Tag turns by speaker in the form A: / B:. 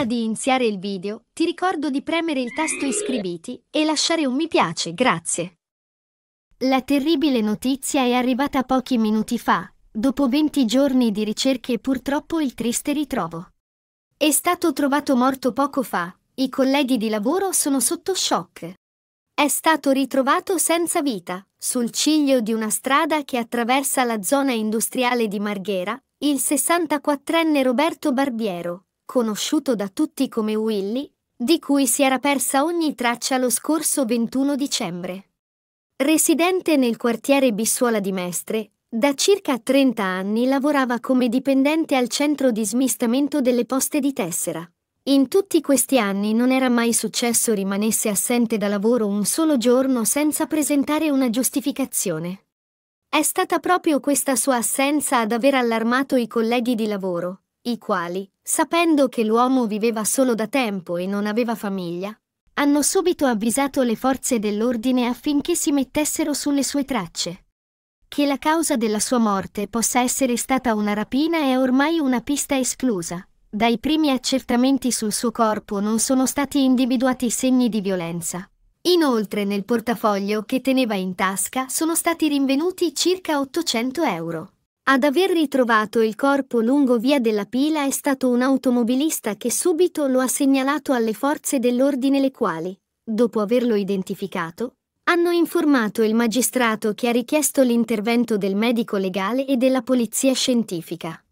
A: Prima di iniziare il video, ti ricordo di premere il tasto iscriviti e lasciare un mi piace, grazie. La terribile notizia è arrivata pochi minuti fa, dopo 20 giorni di ricerche e purtroppo il triste ritrovo. È stato trovato morto poco fa, i colleghi di lavoro sono sotto shock. È stato ritrovato senza vita, sul ciglio di una strada che attraversa la zona industriale di Marghera, il 64enne Roberto Barbiero, conosciuto da tutti come Willy, di cui si era persa ogni traccia lo scorso 21 dicembre. Residente nel quartiere Bissuola di Mestre, da circa 30 anni lavorava come dipendente al centro di smistamento delle poste di tessera. In tutti questi anni non era mai successo rimanesse assente da lavoro un solo giorno senza presentare una giustificazione. È stata proprio questa sua assenza ad aver allarmato i colleghi di lavoro, i quali, sapendo che l'uomo viveva solo da tempo e non aveva famiglia, hanno subito avvisato le forze dell'ordine affinché si mettessero sulle sue tracce. Che la causa della sua morte possa essere stata una rapina è ormai una pista esclusa. Dai primi accertamenti sul suo corpo non sono stati individuati segni di violenza. Inoltre nel portafoglio che teneva in tasca sono stati rinvenuti circa 800 euro. Ad aver ritrovato il corpo lungo via della pila è stato un automobilista che subito lo ha segnalato alle forze dell'ordine le quali, dopo averlo identificato, hanno informato il magistrato che ha richiesto l'intervento del medico legale e della polizia scientifica.